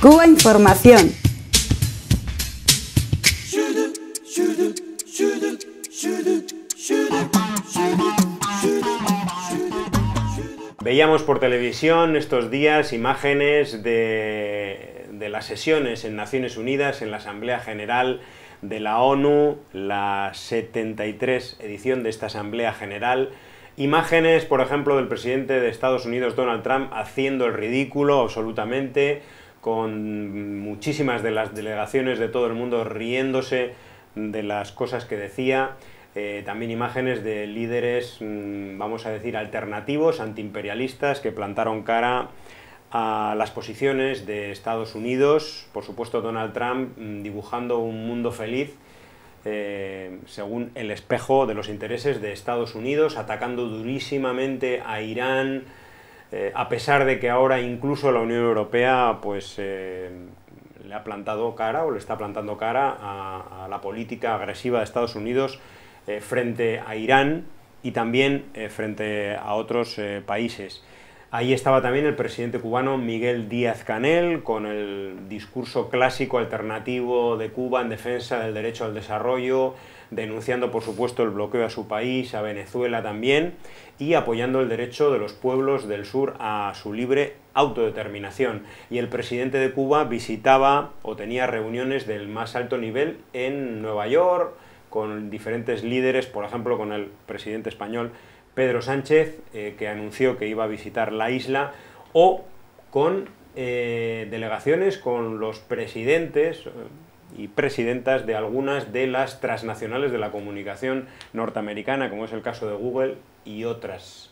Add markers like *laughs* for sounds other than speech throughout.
Cuba Información. Veíamos por televisión estos días imágenes de, las sesiones en Naciones Unidas, en la Asamblea General de la ONU, la 73 edición de esta Asamblea General. Imágenes, por ejemplo, del presidente de Estados Unidos, Donald Trump, haciendo el ridículo absolutamente con muchísimas de las delegaciones de todo el mundo riéndose de las cosas que decía, eh, también imágenes de líderes, mm, vamos a decir, alternativos, antiimperialistas, que plantaron cara a las posiciones de Estados Unidos, por supuesto Donald Trump mm, dibujando un mundo feliz eh, según el espejo de los intereses de Estados Unidos, atacando durísimamente a Irán, eh, a pesar de que ahora incluso la Unión Europea pues, eh, le ha plantado cara o le está plantando cara a, la política agresiva de Estados Unidos eh, frente a Irán y también frente a otros países. Ahí estaba también el presidente cubano Miguel Díaz Canel con el discurso clásico alternativo de Cuba en defensa del derecho al desarrollo, denunciando por supuesto el bloqueo a su país, a Venezuela también, y apoyando el derecho de los pueblos del sur a su libre autodeterminación. Y el presidente de Cuba visitaba o tenía reuniones del más alto nivel en Nueva York, con diferentes líderes, por ejemplo, con el presidente español Pedro Sánchez, eh, que anunció que iba a visitar la isla, o con eh, delegaciones, con los presidentes, y presidentas de algunas de las transnacionales de la comunicación norteamericana, como es el caso de Google y otras.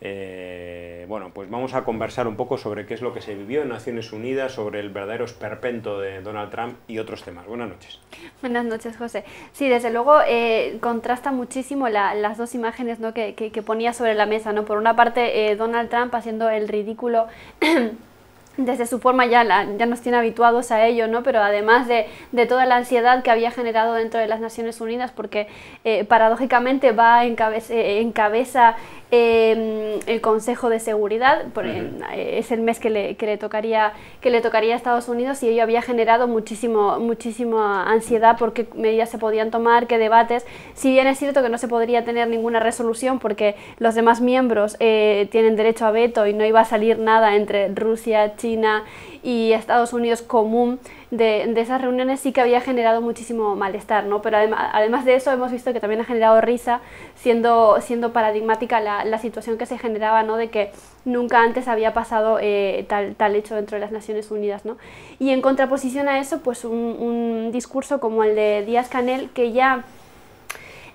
Eh, bueno, pues vamos a conversar un poco sobre qué es lo que se vivió en Naciones Unidas, sobre el verdadero esperpento de Donald Trump y otros temas. Buenas noches. Buenas noches, José. Sí, desde luego eh, contrasta muchísimo las dos imágenes que, ponía sobre la mesa. ¿no? Por una parte, eh, Donald Trump haciendo el ridículo. *clears throat* desde su forma ya, la, ya nos tiene habituados a ello, ¿no? pero además de, toda la ansiedad que había generado dentro de las Naciones Unidas, porque eh, paradójicamente va en eh, en cabeza Em, el Consejo de Seguridad, eh, es el mes que le, tocaría, que le tocaría a Estados Unidos y ello había generado muchísimo, muchísima ansiedad por qué medidas se podían tomar, qué debates, si bien es cierto que no se podría tener ninguna resolución porque los demás miembros eh, tienen derecho a veto y no iba a salir nada entre Rusia, China y Estados Unidos común, de, esas reuniones sí que había generado muchísimo malestar, ¿no? Pero además además de eso hemos visto que también ha generado risa, siendo, siendo paradigmática la, situación que se generaba, ¿no? De que nunca antes había pasado eh, tal, tal, hecho dentro de las Naciones Unidas, ¿no? Y en contraposición a eso, pues un, un discurso como el de Díaz Canel, que ya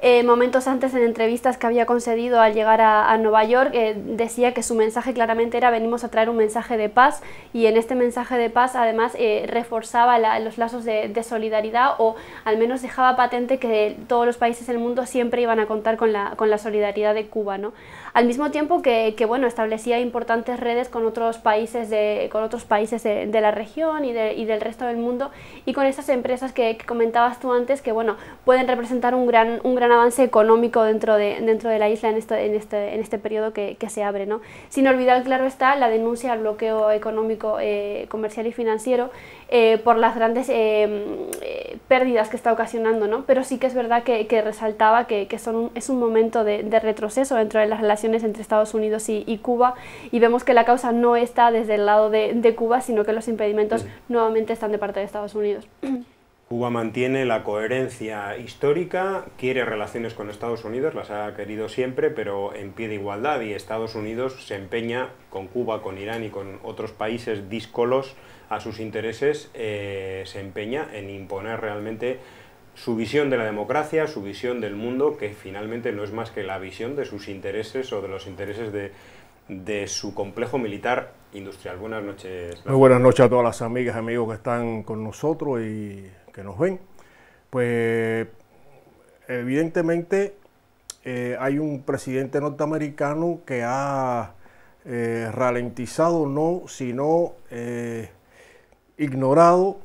eh, momentos antes en entrevistas que había concedido al llegar a, Nueva York, eh, decía que su mensaje claramente era venimos a traer un mensaje de paz y en este mensaje de paz además eh, reforzaba los lazos de, solidaridad o al menos dejaba patente que todos los países del mundo siempre iban a contar con la, con la solidaridad de Cuba. ¿no? Al mismo tiempo que, bueno, establecía importantes redes con otros países de, con otros países de, la región y, del resto del mundo y con esas empresas que, que, comentabas tú antes que bueno, pueden representar un gran, un gran avance económico dentro de, dentro de la isla en este, en este, en este periodo que, se abre. ¿no? Sin olvidar, claro está, la denuncia al bloqueo económico, eh, comercial y financiero eh, por las grandes eh, pérdidas que está ocasionando, ¿no? pero sí que es verdad que, resaltaba que, son es un momento de, retroceso dentro de las relaciones entre Estados Unidos y, Cuba y vemos que la causa no está desde el lado de, Cuba, sino que los impedimentos nuevamente están de parte de Estados Unidos. *clears throat* Cuba mantiene la coherencia histórica, quiere relaciones con Estados Unidos, las ha querido siempre, pero en pie de igualdad y Estados Unidos se empeña con Cuba, con Irán y con otros países díscolos a sus intereses, eh, se empeña en imponer realmente su visión de la democracia, su visión del mundo, que finalmente no es más que la visión de sus intereses o de los intereses de, su complejo militar industrial. Buenas noches. Muy buenas noches a todas las amigas y amigos que están con nosotros y que nos ven, pues evidentemente eh, hay un presidente norteamericano que ha eh, ralentizado, no, sino eh, ignorado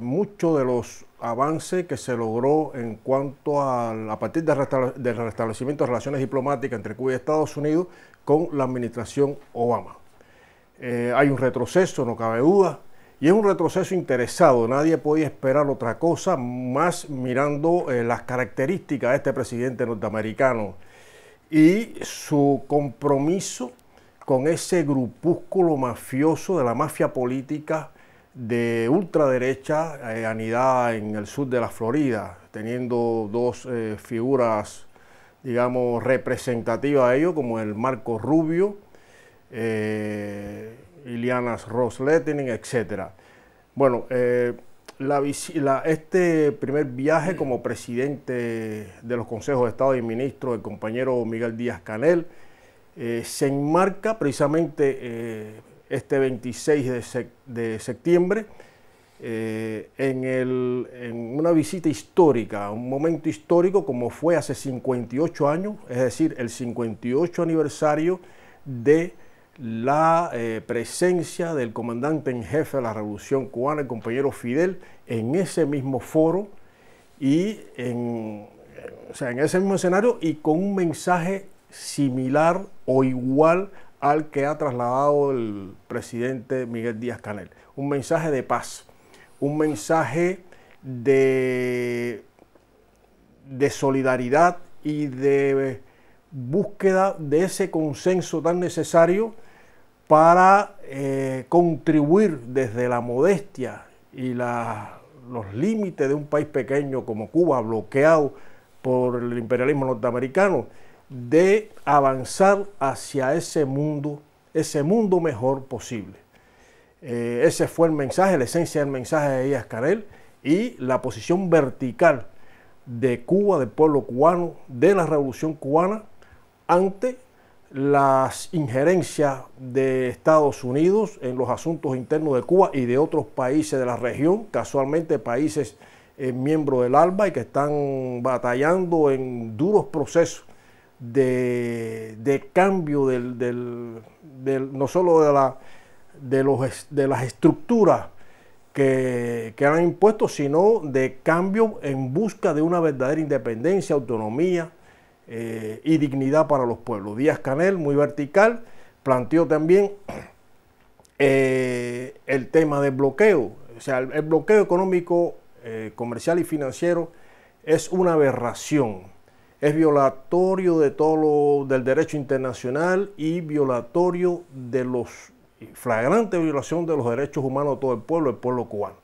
muchos de los avances que se logró en cuanto a, a partir del, restablecimiento de relaciones diplomáticas entre Cuba y Estados Unidos con la administración Obama. hay un retroceso, no cabe duda, y es un retroceso interesado, nadie podía esperar otra cosa más mirando eh, las características de este presidente norteamericano y su compromiso con ese grupúsculo mafioso de la mafia política de ultraderecha eh, anidada en el sur de la Florida, teniendo dos eh, figuras, digamos, representativas de ello, como el Marco Rubio Ilianas Rosletting, etc. Bueno, eh, la, este primer viaje mm. como presidente de los consejos de Estado y ministro, el compañero Miguel Díaz Canel, eh, se enmarca precisamente eh, este 26 de, septiembre en, el, en, una visita histórica, un momento histórico como fue hace 58 años, es decir, el 58 aniversario de la eh, presencia del comandante en jefe de la Revolución Cubana, el compañero Fidel, en ese mismo foro y en, o sea, en ese mismo escenario y con un mensaje similar o igual al que ha trasladado el presidente Miguel Díaz Canel. Un mensaje de paz, un mensaje de, de solidaridad y de búsqueda de ese consenso tan necesario para eh, contribuir desde la modestia y los límites de un país pequeño como Cuba, bloqueado por el imperialismo norteamericano, de avanzar hacia ese mundo, ese mundo mejor posible. Eh, ese fue el mensaje, la esencia del mensaje de Díaz Canel y la posición vertical de Cuba, del pueblo cubano, de la revolución cubana, ante las injerencias de Estados Unidos en los asuntos internos de Cuba y de otros países de la región, casualmente países eh, miembros del ALBA y que están batallando en duros procesos de, cambio no solo de, la, de, las estructuras que, que han impuesto, sino de cambio en busca de una verdadera independencia, autonomía, eh, y dignidad para los pueblos. Díaz Canel, muy vertical, planteó también eh, el tema del bloqueo. O sea, el, bloqueo económico, eh, comercial y financiero es una aberración. Es violatorio de todo lo, del derecho internacional y violatorio de los flagrante violación de los derechos humanos de todo el pueblo, el pueblo cubano.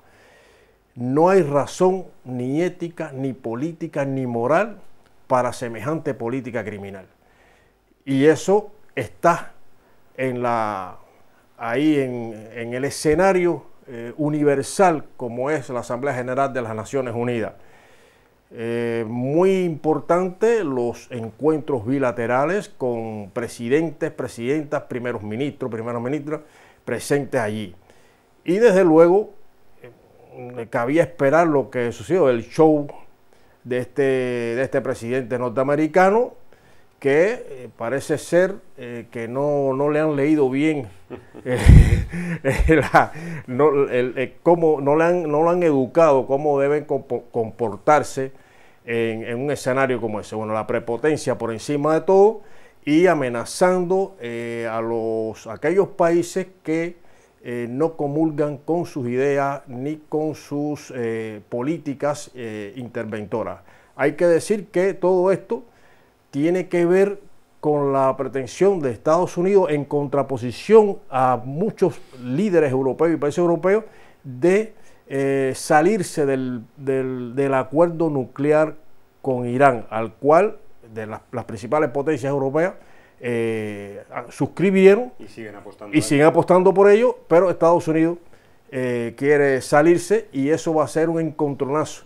No hay razón ni ética, ni política, ni moral para semejante política criminal. Y eso está en ahí en, el escenario eh, universal como es la Asamblea General de las Naciones Unidas. Eh, muy importante los encuentros bilaterales con presidentes, presidentas, primeros ministros, primeros ministros presentes allí. Y desde luego, eh, cabía esperar lo que sucedió, el show de este, de este presidente norteamericano que eh, parece ser eh, que no, le han leído bien *laughs* eh, *laughs* no, cómo, no, le han, no lo han educado, cómo deben comportarse en, un escenario como ese. Bueno, la prepotencia por encima de todo y amenazando a, los, a aquellos países que eh, no comulgan con sus ideas ni con sus eh, políticas eh, interventoras. Hay que decir que todo esto tiene que ver con la pretensión de Estados Unidos en contraposición a muchos líderes europeos y países europeos de salirse del, acuerdo nuclear con Irán, al cual de las principales potencias europeas eh, suscribieron y siguen, apostando, por ello, pero Estados Unidos eh, quiere salirse y eso va a ser un encontronazo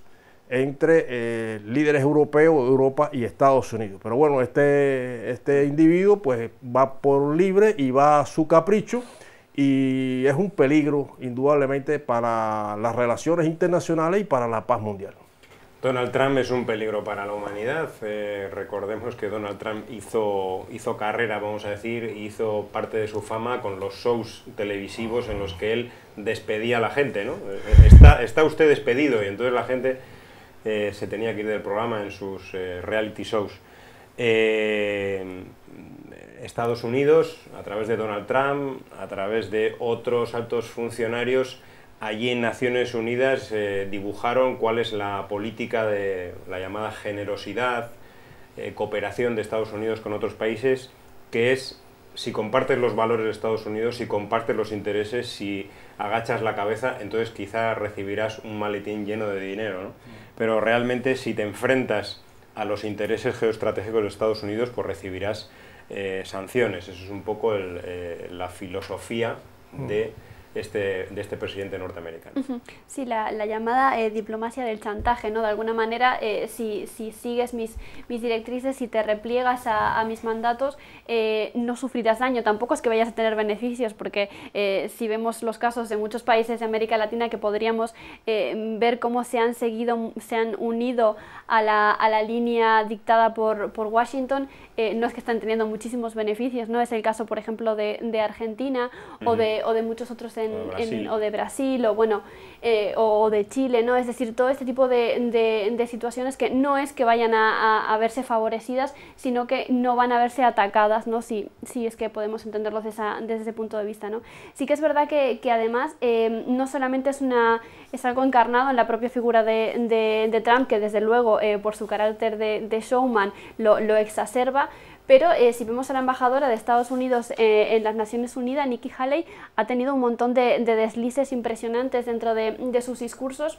entre eh, líderes europeos, Europa y Estados Unidos. Pero bueno, este, este individuo pues va por libre y va a su capricho y es un peligro indudablemente para las relaciones internacionales y para la paz mundial. Donald Trump es un peligro para la humanidad. Eh, recordemos que Donald Trump hizo, hizo carrera, vamos a decir, hizo parte de su fama con los shows televisivos en los que él despedía a la gente, ¿no? Eh, está, usted despedido y entonces la gente eh, se tenía que ir del programa en sus reality shows. Estados Unidos, a través de Donald Trump, a través de otros altos funcionarios, Allí en Naciones Unidas eh, dibujaron cuál es la política de la llamada generosidad, eh, cooperación de Estados Unidos con otros países, que es si compartes los valores de Estados Unidos, si compartes los intereses, si agachas la cabeza, entonces quizá recibirás un maletín lleno de dinero. Pero realmente si te enfrentas a los intereses geoestratégicos de Estados Unidos, pues recibirás eh, sanciones. Eso es un poco la filosofía de este, de este presidente norteamericano. Sí, la, llamada eh, diplomacia del chantaje, ¿no? De alguna manera, eh, si, sigues mis, mis directrices, si te repliegas a, mis mandatos, eh, no sufrirás daño, tampoco es que vayas a tener beneficios, porque si vemos los casos de muchos países de América Latina que podríamos ver cómo se han seguido, se han unido a la, a la línea dictada por, por Washington, no es que están teniendo muchísimos beneficios, ¿no? Es el caso, por ejemplo, de, Argentina o, de, o de muchos otros o, de Brasil o bueno eh, o de Chile, ¿no? Es decir, todo este tipo de, situaciones que no es que vayan a, verse favorecidas, sino que no van a verse atacadas, ¿no? Si, es que podemos entenderlos desde, ese punto de vista, ¿no? Sí que es verdad que, además eh, no solamente es, una, es algo encarnado en la propia figura de, de Trump, que desde luego eh, por su carácter de, showman lo exacerba, pero eh, si vemos a la embajadora de Estados Unidos eh, en las Naciones Unidas, Nikki Haley, ha tenido un montón de, deslices impresionantes dentro de sus discursos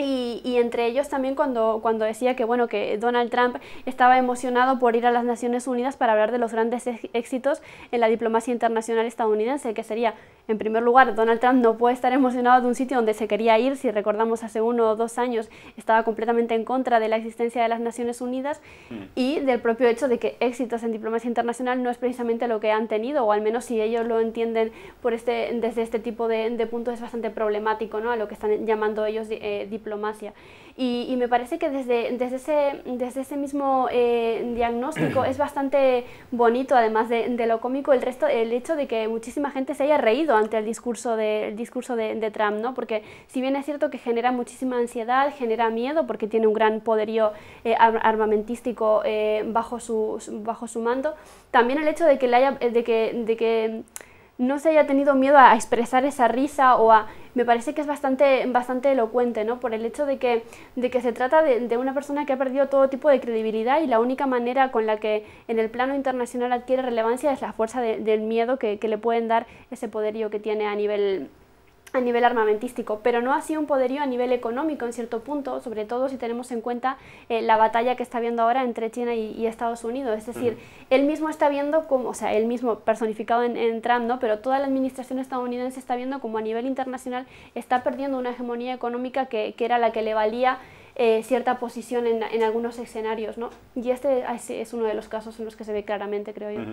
y, entre ellos también cuando, cuando decía que, bueno, que Donald Trump estaba emocionado por ir a las Naciones Unidas para hablar de los grandes éxitos en la diplomacia internacional estadounidense, que sería, en primer lugar, Donald Trump no puede estar emocionado de un sitio donde se quería ir, si recordamos hace uno o dos años estaba completamente en contra de la existencia de las Naciones Unidas mm. y del propio hecho de que éxitos en diplomacia internacional no es precisamente lo que han tenido, o al menos si ellos lo entienden por este, desde este tipo de, puntos es bastante problemático ¿no? a lo que están llamando ellos diplomacia eh, diplomacia. Y, y me parece que desde, desde, ese, desde ese mismo eh, diagnóstico es bastante bonito, además de, lo cómico, el, resto, el hecho de que muchísima gente se haya reído ante el discurso de, discurso de, Trump, ¿no? porque si bien es cierto que genera muchísima ansiedad, genera miedo, porque tiene un gran poderío eh, armamentístico eh, bajo, su, bajo su mando, también el hecho de que, le haya, de que, de que no se haya tenido miedo a expresar esa risa o a... Me parece que es bastante, bastante elocuente, ¿no? Por el hecho de que, de que se trata de, de, una persona que ha perdido todo tipo de credibilidad y la única manera con la que en el plano internacional adquiere relevancia es la fuerza del miedo que, que, le pueden dar ese poderío que tiene a nivel, a nivel armamentístico, pero no ha sido un poderío a nivel económico en cierto punto, sobre todo si tenemos en cuenta eh, la batalla que está habiendo ahora entre China y, Estados Unidos. Es decir, él mismo está viendo como, o sea, él mismo personificado en, entrando, pero toda la administración estadounidense está viendo como a nivel internacional está perdiendo una hegemonía económica que, que era la que le valía eh, cierta posición en, en, algunos escenarios, ¿no? Y este es, uno de los casos en los que se ve claramente, creo yo.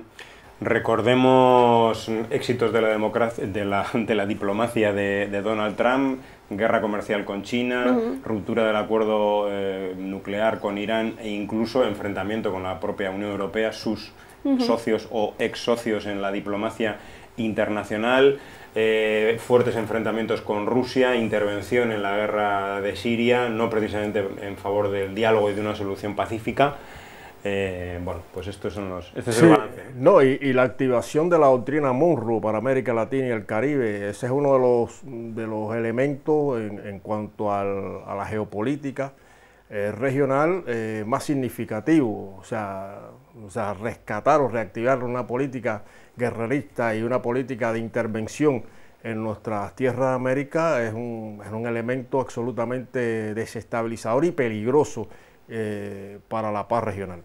Recordemos éxitos de la, democracia, de la, diplomacia de, Donald Trump, guerra comercial con China, ruptura del acuerdo eh, nuclear con Irán e incluso enfrentamiento con la propia Unión Europea, sus socios o ex socios en la diplomacia internacional, eh, fuertes enfrentamientos con Rusia, intervención en la guerra de Siria, no precisamente en favor del diálogo y de una solución pacífica. Eh, bueno, pues esto son los, este es el balance. No, y, la activación de la doctrina Monroe para América Latina y el Caribe, ese es uno de los, de los elementos en, cuanto a la geopolítica eh, regional eh, más significativo, o sea, o sea, rescatar o reactivar una política guerrerista y una política de intervención en nuestras tierras de América es un, es un elemento absolutamente desestabilizador y peligroso eh, para la paz regional.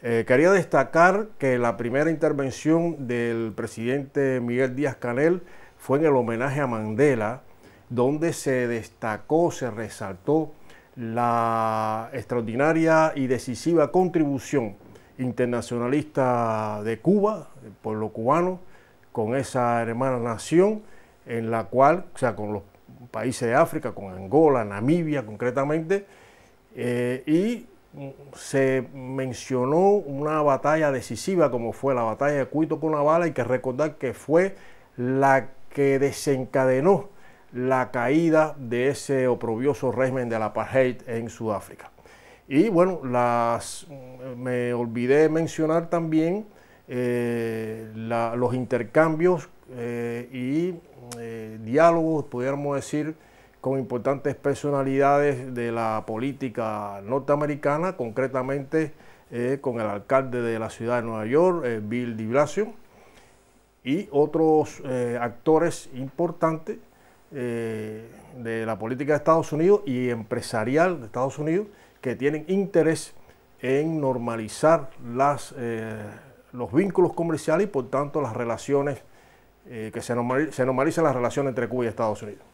Eh, quería destacar que la primera intervención del presidente Miguel Díaz Canel fue en el homenaje a Mandela, donde se destacó, se resaltó la extraordinaria y decisiva contribución internacionalista de Cuba, el pueblo cubano, con esa hermana nación, en la cual, o sea, con los países de África, con Angola, Namibia concretamente, eh, y se mencionó una batalla decisiva como fue la batalla de Cuito con bala Hay que recordar que fue la que desencadenó la caída de ese oprobioso régimen de la apartheid en Sudáfrica. Y bueno, las, me olvidé mencionar también eh, los intercambios eh, y diálogos, pudiéramos decir, con importantes personalidades de la política norteamericana, concretamente eh, con el alcalde de la ciudad de Nueva York, eh, Bill de Blasio, y otros eh, actores importantes de la política de Estados Unidos y empresarial de Estados Unidos que tienen interés en normalizar las, los vínculos comerciales y por tanto las relaciones, que se, se normalizan las relaciones entre Cuba y Estados Unidos.